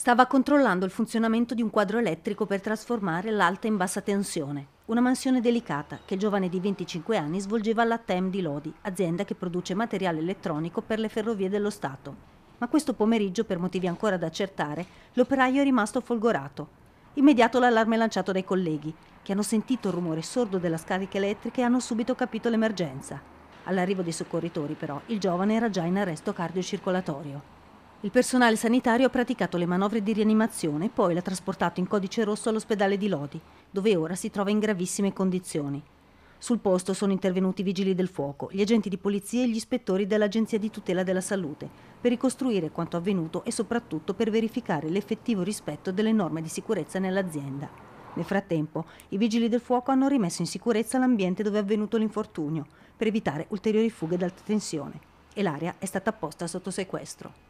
Stava controllando il funzionamento di un quadro elettrico per trasformare l'alta in bassa tensione, una mansione delicata che il giovane di 25 anni svolgeva alla TEM di Lodi, azienda che produce materiale elettronico per le ferrovie dello Stato. Ma questo pomeriggio, per motivi ancora da accertare, l'operaio è rimasto folgorato. Immediato l'allarme lanciato dai colleghi, che hanno sentito il rumore sordo della scarica elettrica e hanno subito capito l'emergenza. All'arrivo dei soccorritori, però, il giovane era già in arresto cardiocircolatorio. Il personale sanitario ha praticato le manovre di rianimazione e poi l'ha trasportato in codice rosso all'ospedale di Lodi, dove ora si trova in gravissime condizioni. Sul posto sono intervenuti i vigili del fuoco, gli agenti di polizia e gli ispettori dell'Agenzia di tutela della salute per ricostruire quanto avvenuto e soprattutto per verificare l'effettivo rispetto delle norme di sicurezza nell'azienda. Nel frattempo, i vigili del fuoco hanno rimesso in sicurezza l'ambiente dove è avvenuto l'infortunio per evitare ulteriori fughe d'alta tensione e l'area è stata posta sotto sequestro.